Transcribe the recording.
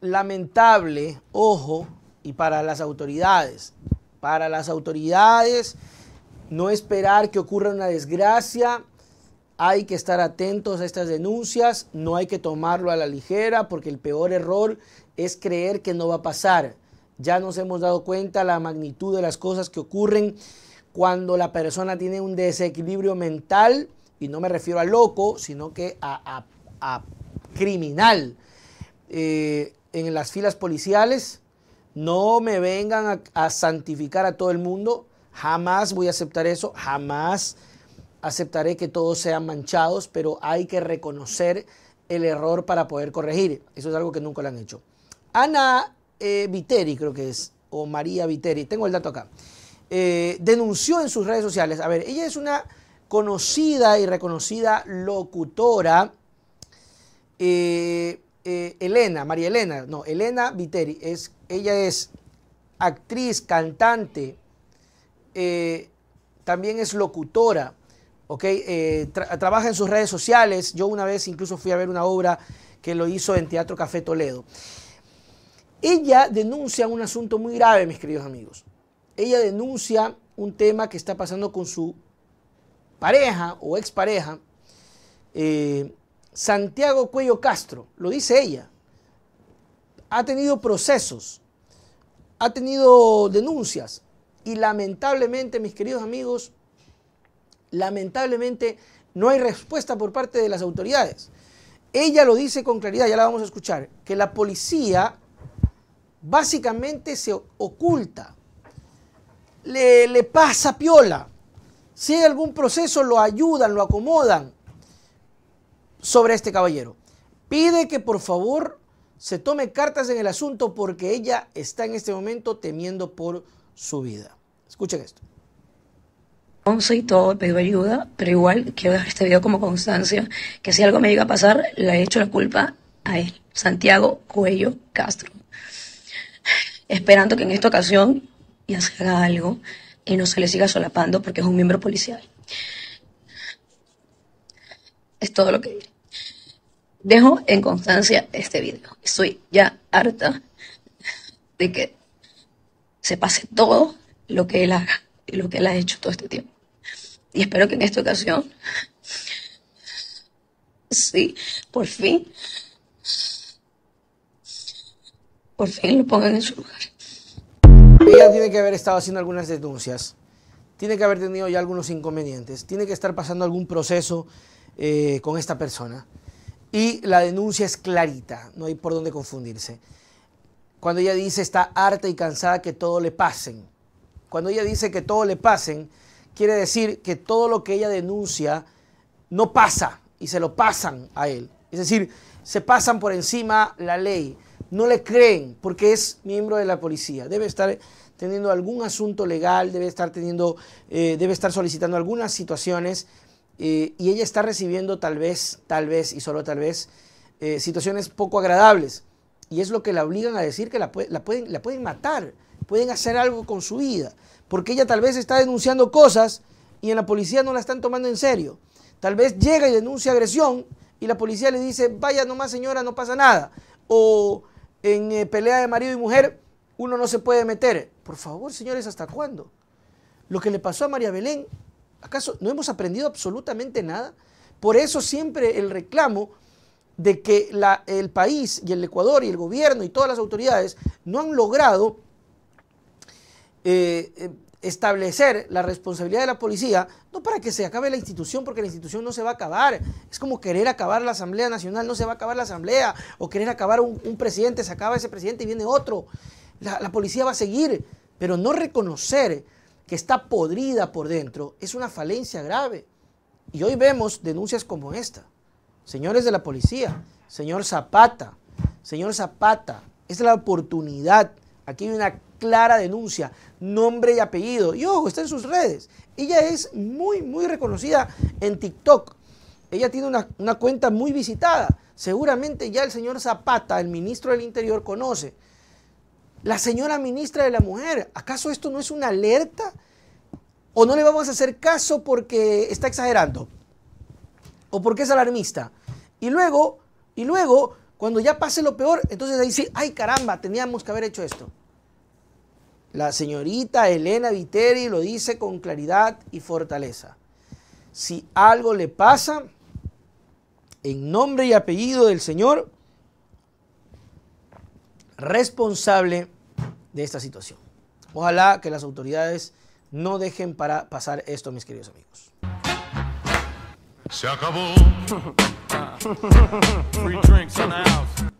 lamentable, ojo, y para las autoridades, para las autoridades, no esperar que ocurra una desgracia, hay que estar atentos a estas denuncias, no hay que tomarlo a la ligera, porque el peor error es creer que no va a pasar. Ya nos hemos dado cuenta la magnitud de las cosas que ocurren cuando la persona tiene un desequilibrio mental, y no me refiero a loco, sino que a, a criminal eh, en las filas policiales, no me vengan a, santificar a todo el mundo, jamás voy a aceptar eso, jamás aceptaré que todos sean manchados, pero hay que reconocer el error para poder corregir. Eso es algo que nunca lo han hecho. Ana eh, Viteri, creo que es, o María Viteri, tengo el dato acá, eh, denunció en sus redes sociales, a ver, ella es una conocida y reconocida locutora, eh, eh, Elena, María Elena, no, Elena Viteri, es, ella es actriz, cantante, eh, también es locutora, ¿ok? Eh, trabaja en sus redes sociales, yo una vez incluso fui a ver una obra que lo hizo en Teatro Café Toledo. Ella denuncia un asunto muy grave, mis queridos amigos. Ella denuncia un tema que está pasando con su pareja o expareja. Eh, Santiago Cuello Castro, lo dice ella, ha tenido procesos, ha tenido denuncias y lamentablemente, mis queridos amigos, lamentablemente no hay respuesta por parte de las autoridades. Ella lo dice con claridad, ya la vamos a escuchar, que la policía básicamente se oculta, le, pasa piola. Si hay algún proceso, lo ayudan, lo acomodan, sobre este caballero. Pide que por favor se tome cartas en el asunto porque ella está en este momento temiendo por su vida. Escuchen esto. y todo, pedido ayuda, pero igual quiero dejar este video como constancia que si algo me llega a pasar, le he hecho la culpa a él, Santiago Cuello Castro. Esperando que en esta ocasión ya se haga algo y no se le siga solapando porque es un miembro policial. Es todo lo que diré dejo en constancia este video. Estoy ya harta de que se pase todo lo que él haga y lo que él ha hecho todo este tiempo. Y espero que en esta ocasión, sí, por fin, por fin lo pongan en su lugar. Ella tiene que haber estado haciendo algunas denuncias, tiene que haber tenido ya algunos inconvenientes, tiene que estar pasando algún proceso eh, con esta persona. Y la denuncia es clarita, no hay por dónde confundirse. Cuando ella dice está harta y cansada que todo le pasen. Cuando ella dice que todo le pasen, quiere decir que todo lo que ella denuncia no pasa y se lo pasan a él. Es decir, se pasan por encima la ley. No le creen porque es miembro de la policía. Debe estar teniendo algún asunto legal, debe estar teniendo, eh, debe estar solicitando algunas situaciones eh, y ella está recibiendo tal vez, tal vez y solo tal vez, eh, situaciones poco agradables. Y es lo que la obligan a decir que la, pueden, la pueden matar, pueden hacer algo con su vida, porque ella tal vez está denunciando cosas y en la policía no la están tomando en serio. Tal vez llega y denuncia agresión y la policía le dice, vaya nomás señora, no pasa nada. O en eh, pelea de marido y mujer, uno no se puede meter. Por favor, señores, ¿hasta cuándo? Lo que le pasó a María Belén ¿Acaso no hemos aprendido absolutamente nada? Por eso siempre el reclamo de que el país y el Ecuador y el gobierno y todas las autoridades no han logrado eh, eh, establecer la responsabilidad de la policía, no para que se acabe la institución, porque la institución no se va a acabar. Es como querer acabar la Asamblea Nacional, no se va a acabar la Asamblea, o querer acabar un, presidente, se acaba ese presidente y viene otro. la policía va a seguir, pero no reconocer que está podrida por dentro, es una falencia grave. Y hoy vemos denuncias como esta. Señores de la policía, señor Zapata, señor Zapata, esta es la oportunidad. Aquí hay una clara denuncia, nombre y apellido. Y ojo, está en sus redes. Ella es muy, muy reconocida en TikTok. Ella tiene una, una cuenta muy visitada. Seguramente ya el señor Zapata, el ministro del Interior, conoce la señora ministra de la Mujer, ¿acaso esto no es una alerta? ¿O no le vamos a hacer caso porque está exagerando? ¿O porque es alarmista? Y luego, y luego, cuando ya pase lo peor, entonces ahí sí, ay caramba, teníamos que haber hecho esto. La señorita Elena Viteri lo dice con claridad y fortaleza. Si algo le pasa, en nombre y apellido del Señor, responsable de esta situación. Ojalá que las autoridades no dejen para pasar esto, mis queridos amigos.